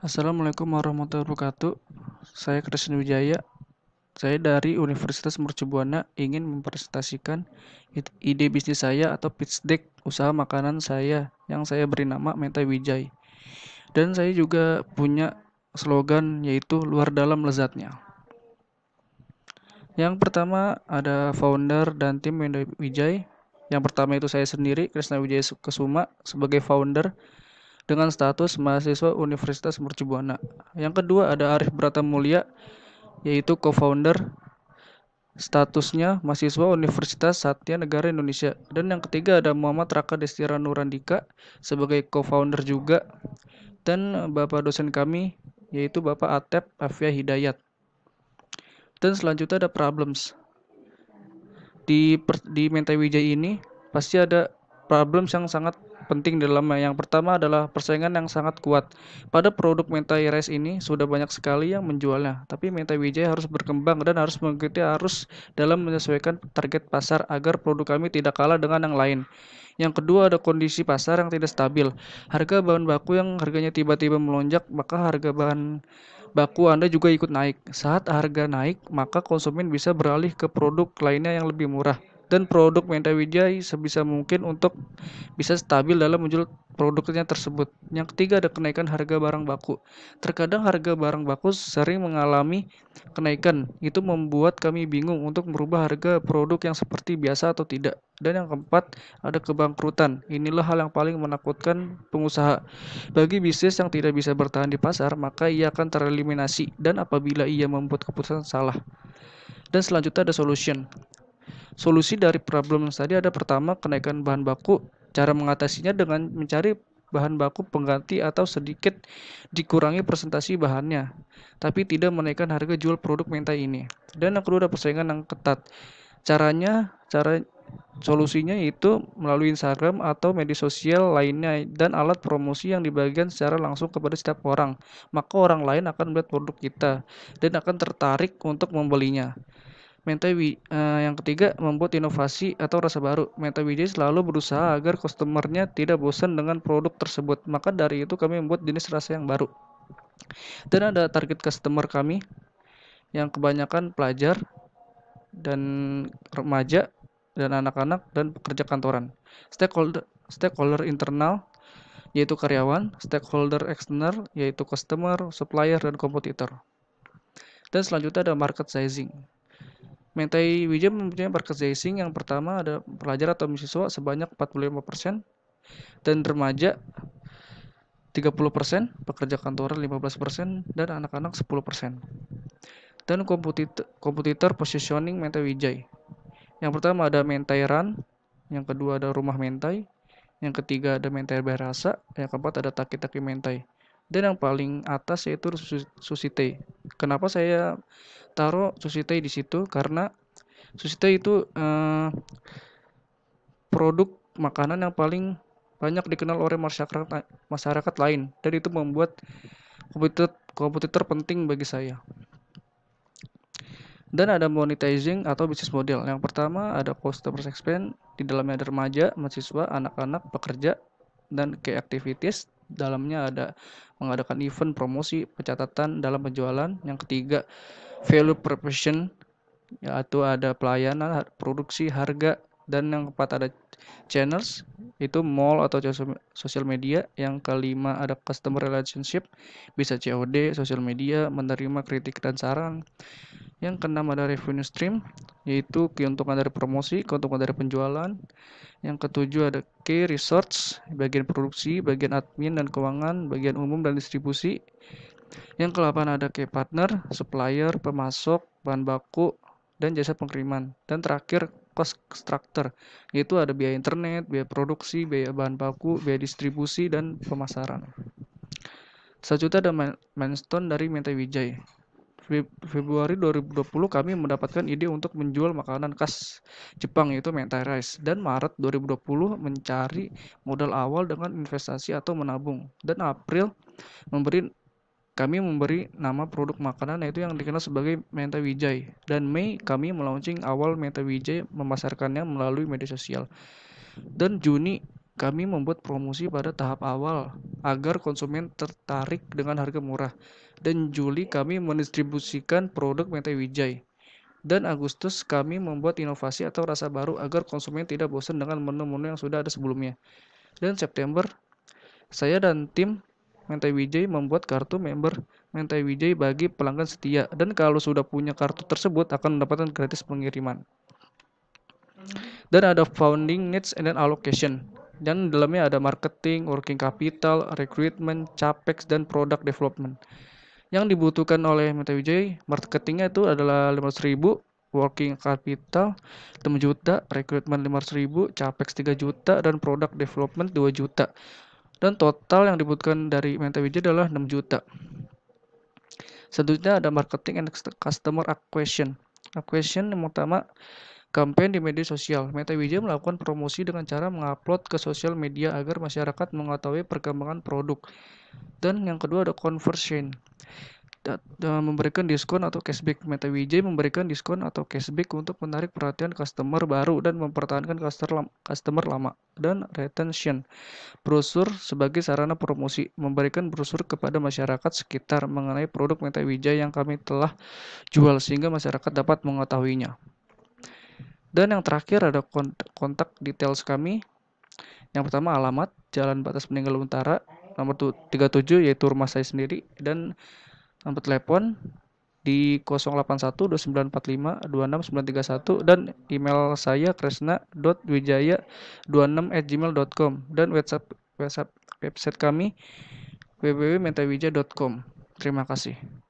Assalamualaikum warahmatullahi wabarakatuh. Saya Kristen Wijaya. Saya dari Universitas Mercubuana ingin mempresentasikan ide bisnis saya atau pitch deck usaha makanan saya yang saya beri nama Meta Wijay. Dan saya juga punya slogan yaitu luar dalam lezatnya. Yang pertama ada founder dan tim Meta Wijay. Yang pertama itu saya sendiri, Krishna Wijaya Kesuma sebagai founder dengan status mahasiswa Universitas Mercubuana. Yang kedua ada Arif Brata Mulia yaitu co-founder statusnya mahasiswa Universitas Satya Negara Indonesia. Dan yang ketiga ada Muhammad Raka Destira Nurandika sebagai co-founder juga dan Bapak dosen kami yaitu Bapak Atep Afia Hidayat. Dan selanjutnya ada problems. Di, di Mentai ini pasti ada problems yang sangat penting di dalamnya. Yang pertama adalah persaingan yang sangat kuat. Pada produk Mentai Rice ini sudah banyak sekali yang menjualnya, tapi Mentai Wijaya harus berkembang dan harus mengikuti arus dalam menyesuaikan target pasar agar produk kami tidak kalah dengan yang lain. Yang kedua ada kondisi pasar yang tidak stabil. Harga bahan baku yang harganya tiba-tiba melonjak, maka harga bahan baku Anda juga ikut naik. Saat harga naik, maka konsumen bisa beralih ke produk lainnya yang lebih murah dan produk Menta Wijaya sebisa mungkin untuk bisa stabil dalam menjual produknya tersebut. Yang ketiga ada kenaikan harga barang baku. Terkadang harga barang baku sering mengalami kenaikan. Itu membuat kami bingung untuk merubah harga produk yang seperti biasa atau tidak. Dan yang keempat, ada kebangkrutan. Inilah hal yang paling menakutkan pengusaha. Bagi bisnis yang tidak bisa bertahan di pasar, maka ia akan tereliminasi dan apabila ia membuat keputusan salah. Dan selanjutnya ada solution solusi dari problem yang tadi ada pertama kenaikan bahan baku cara mengatasinya dengan mencari bahan baku pengganti atau sedikit dikurangi presentasi bahannya, tapi tidak menaikkan harga jual produk mentai ini. Dan yang kedua persaingan yang ketat. Caranya, cara solusinya itu melalui Instagram atau media sosial lainnya dan alat promosi yang dibagikan secara langsung kepada setiap orang. Maka orang lain akan melihat produk kita dan akan tertarik untuk membelinya. Meta uh, eh, yang ketiga membuat inovasi atau rasa baru. Meta Widget selalu berusaha agar customernya tidak bosan dengan produk tersebut. Maka dari itu kami membuat jenis rasa yang baru. Dan ada target customer kami yang kebanyakan pelajar dan remaja dan anak-anak dan pekerja kantoran. Stakeholder stakeholder internal yaitu karyawan, stakeholder eksternal yaitu customer, supplier dan kompetitor. Dan selanjutnya ada market sizing. Mentai Wijaya mempunyai market sizing yang pertama ada pelajar atau mahasiswa sebanyak 45% dan remaja 30%, pekerja kantoran 15%, dan anak-anak 10%. Dan kompetitor, kompetitor positioning Mentai Wijay. Yang pertama ada Mentai Run, yang kedua ada Rumah Mentai, yang ketiga ada Mentai Berasa, yang keempat ada Taki-Taki Mentai dan yang paling atas yaitu susi Susite. Kenapa saya taruh susi Susite di situ? Karena susi Susite itu eh, produk makanan yang paling banyak dikenal oleh masyarakat masyarakat lain dan itu membuat kompetitor kompetitor penting bagi saya. Dan ada monetizing atau bisnis model. Yang pertama ada customer expense di dalamnya ada remaja, mahasiswa, anak-anak, pekerja, dan key activities dalamnya ada mengadakan event promosi pencatatan dalam penjualan yang ketiga value proposition yaitu ada pelayanan produksi harga dan yang keempat ada channels itu mall atau sosial media yang kelima ada customer relationship bisa COD sosial media menerima kritik dan saran yang keenam ada revenue stream, yaitu keuntungan dari promosi, keuntungan dari penjualan. Yang ketujuh ada key research, bagian produksi, bagian admin dan keuangan, bagian umum dan distribusi. Yang kelapan ada key partner, supplier, pemasok, bahan baku, dan jasa pengiriman. Dan terakhir cost structure, yaitu ada biaya internet, biaya produksi, biaya bahan baku, biaya distribusi, dan pemasaran. Selanjutnya ada milestone dari Mente Wijaya. Februari 2020 kami mendapatkan ide untuk menjual makanan khas Jepang yaitu mentai rice dan Maret 2020 mencari modal awal dengan investasi atau menabung dan April memberi kami memberi nama produk makanan yaitu yang dikenal sebagai Mentai Wijay dan Mei kami melaunching awal Mentai Wijay memasarkannya melalui media sosial dan Juni kami membuat promosi pada tahap awal agar konsumen tertarik dengan harga murah. Dan Juli kami mendistribusikan produk Mentai Wijay. Dan Agustus kami membuat inovasi atau rasa baru agar konsumen tidak bosan dengan menu-menu yang sudah ada sebelumnya. Dan September, saya dan tim Mentai Wijay membuat kartu member Mentai Wijay bagi pelanggan setia. Dan kalau sudah punya kartu tersebut akan mendapatkan gratis pengiriman. Dan ada founding needs and then allocation. Dan dalamnya ada marketing, working capital, recruitment, capex, dan product development. Yang dibutuhkan oleh Meta Wijaya, marketingnya itu adalah 500 ribu, working capital 6 juta, recruitment 500 ribu, capex 3 juta, dan product development 2 juta. Dan total yang dibutuhkan dari Meta Wijaya adalah 6 juta. Selanjutnya ada marketing and customer acquisition. Acquisition yang utama. Kampanye di media sosial. Meta Wijaya melakukan promosi dengan cara mengupload ke sosial media agar masyarakat mengetahui perkembangan produk. Dan yang kedua ada conversion memberikan diskon atau cashback Meta Wijaya memberikan diskon atau cashback untuk menarik perhatian customer baru dan mempertahankan customer lama dan retention. Brosur sebagai sarana promosi memberikan brosur kepada masyarakat sekitar mengenai produk Meta Wijaya yang kami telah jual sehingga masyarakat dapat mengetahuinya. Dan yang terakhir ada kontak details kami. Yang pertama alamat Jalan Batas Peninggalan Utara nomor 37 yaitu rumah saya sendiri dan nomor telepon di 081294526931 dan email saya kresna.wijaya26@gmail.com dan WhatsApp WhatsApp website kami www.mentawija.com. Terima kasih.